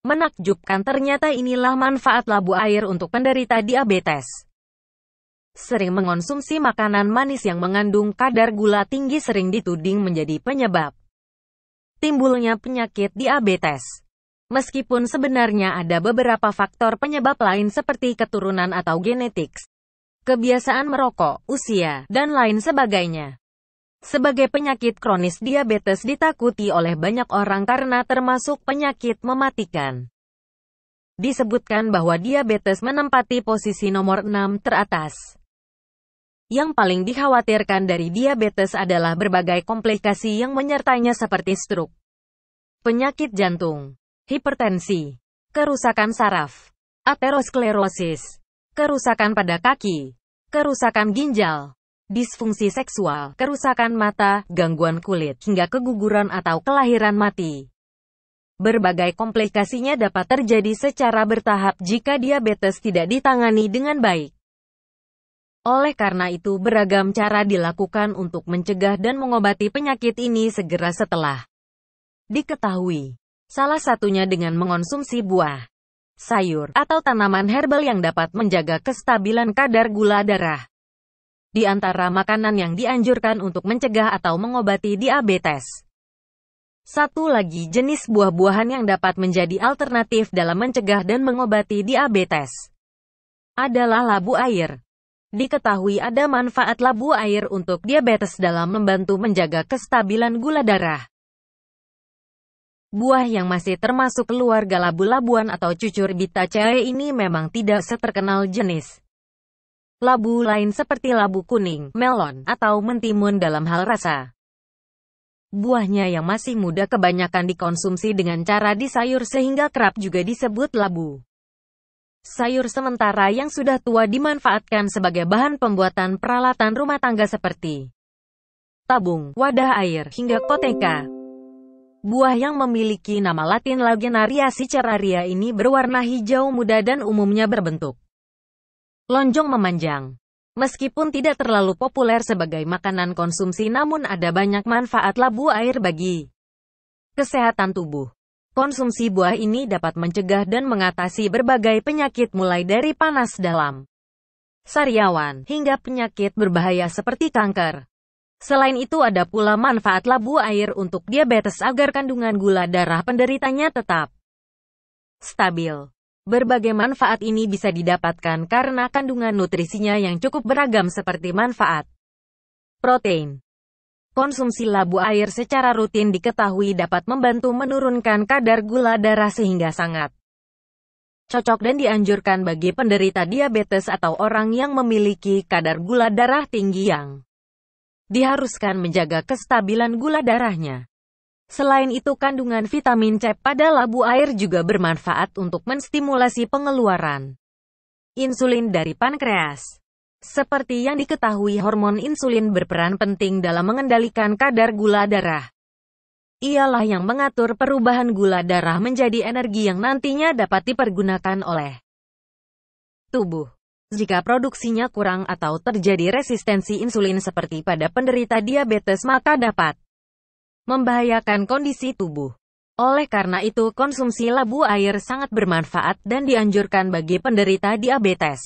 Menakjubkan ternyata inilah manfaat labu air untuk penderita diabetes. Sering mengonsumsi makanan manis yang mengandung kadar gula tinggi sering dituding menjadi penyebab timbulnya penyakit diabetes. Meskipun sebenarnya ada beberapa faktor penyebab lain seperti keturunan atau genetik, kebiasaan merokok, usia, dan lain sebagainya. Sebagai penyakit kronis diabetes ditakuti oleh banyak orang karena termasuk penyakit mematikan. Disebutkan bahwa diabetes menempati posisi nomor 6 teratas. Yang paling dikhawatirkan dari diabetes adalah berbagai komplikasi yang menyertainya seperti stroke, penyakit jantung, hipertensi, kerusakan saraf, aterosklerosis, kerusakan pada kaki, kerusakan ginjal, disfungsi seksual, kerusakan mata, gangguan kulit, hingga keguguran atau kelahiran mati. Berbagai komplikasinya dapat terjadi secara bertahap jika diabetes tidak ditangani dengan baik. Oleh karena itu, beragam cara dilakukan untuk mencegah dan mengobati penyakit ini segera setelah diketahui. Salah satunya dengan mengonsumsi buah, sayur, atau tanaman herbal yang dapat menjaga kestabilan kadar gula darah. Di antara makanan yang dianjurkan untuk mencegah atau mengobati diabetes. Satu lagi jenis buah-buahan yang dapat menjadi alternatif dalam mencegah dan mengobati diabetes adalah labu air. Diketahui ada manfaat labu air untuk diabetes dalam membantu menjaga kestabilan gula darah. Buah yang masih termasuk keluarga labu-labuan atau cucur bitaceae ini memang tidak seterkenal jenis Labu lain seperti labu kuning, melon, atau mentimun dalam hal rasa. Buahnya yang masih muda kebanyakan dikonsumsi dengan cara disayur sehingga kerap juga disebut labu. Sayur sementara yang sudah tua dimanfaatkan sebagai bahan pembuatan peralatan rumah tangga seperti tabung, wadah air, hingga koteka. Buah yang memiliki nama latin Lagenaria siceraria ini berwarna hijau muda dan umumnya berbentuk Lonjong memanjang. Meskipun tidak terlalu populer sebagai makanan konsumsi namun ada banyak manfaat labu air bagi kesehatan tubuh. Konsumsi buah ini dapat mencegah dan mengatasi berbagai penyakit mulai dari panas dalam sariawan hingga penyakit berbahaya seperti kanker. Selain itu ada pula manfaat labu air untuk diabetes agar kandungan gula darah penderitanya tetap stabil. Berbagai manfaat ini bisa didapatkan karena kandungan nutrisinya yang cukup beragam seperti manfaat protein. Konsumsi labu air secara rutin diketahui dapat membantu menurunkan kadar gula darah sehingga sangat cocok dan dianjurkan bagi penderita diabetes atau orang yang memiliki kadar gula darah tinggi yang diharuskan menjaga kestabilan gula darahnya. Selain itu kandungan vitamin C pada labu air juga bermanfaat untuk menstimulasi pengeluaran insulin dari pankreas. Seperti yang diketahui hormon insulin berperan penting dalam mengendalikan kadar gula darah. Ialah yang mengatur perubahan gula darah menjadi energi yang nantinya dapat dipergunakan oleh tubuh. Jika produksinya kurang atau terjadi resistensi insulin seperti pada penderita diabetes maka dapat membahayakan kondisi tubuh. Oleh karena itu, konsumsi labu air sangat bermanfaat dan dianjurkan bagi penderita diabetes.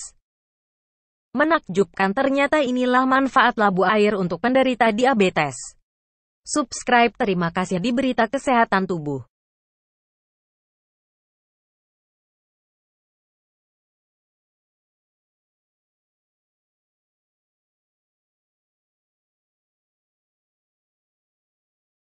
Menakjubkan ternyata inilah manfaat labu air untuk penderita diabetes. Subscribe terima kasih di berita kesehatan tubuh.